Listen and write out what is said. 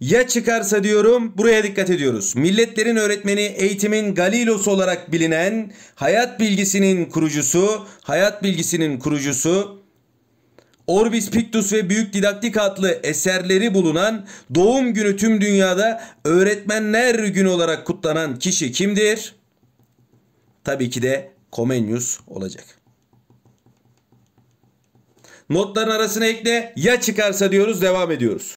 Ya çıkarsa diyorum buraya dikkat ediyoruz. Milletlerin öğretmeni eğitimin galilosu olarak bilinen hayat bilgisinin kurucusu, hayat bilgisinin kurucusu Orbis Pictus ve Büyük Didaktik adlı eserleri bulunan doğum günü tüm dünyada öğretmenler günü olarak kutlanan kişi kimdir? Tabii ki de Comenius olacak. Notların arasına ekle ya çıkarsa diyoruz devam ediyoruz.